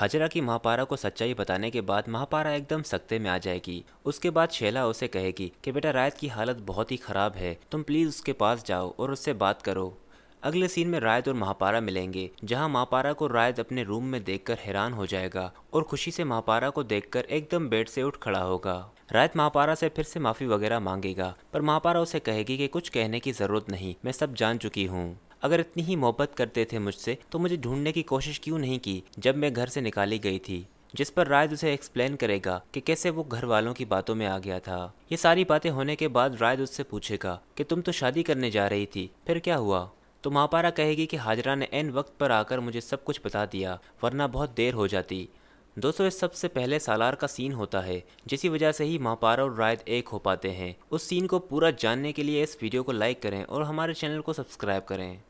हजरा की महापारा को सच्चाई बताने के बाद महापारा एकदम सख्ते में आ जाएगी उसके बाद शैला उसे कहेगी कि बेटा रायत की हालत बहुत ही ख़राब है तुम प्लीज़ उसके पास जाओ और उससे बात करो अगले सीन में रायत और महापारा मिलेंगे जहां महापारा को रायत अपने रूम में देखकर हैरान हो जाएगा और खुशी से महापारा को देखकर एकदम बेड से उठ खड़ा होगा रायत महापारा से फिर से माफ़ी वगैरह मांगेगा पर महापारा उसे कहेगी कि कुछ कहने की ज़रूरत नहीं मैं सब जान चुकी हूँ अगर इतनी ही मोहब्बत करते थे मुझसे तो मुझे ढूंढने की कोशिश क्यों नहीं की जब मैं घर से निकाली गई थी जिस पर रायद उसे एक्सप्लेन करेगा कि कैसे वो घर वालों की बातों में आ गया था ये सारी बातें होने के बाद रायद उससे पूछेगा कि तुम तो शादी करने जा रही थी फिर क्या हुआ तो महापारा कहेगी कि हाजरा ने एन वक्त पर आकर मुझे सब कुछ बता दिया वरना बहुत देर हो जाती दोस्तों इस सबसे पहले सालार का सीन होता है जिसकी वजह से ही महापारा और रायद एक हो पाते हैं उस सीन को पूरा जानने के लिए इस वीडियो को लाइक करें और हमारे चैनल को सब्सक्राइब करें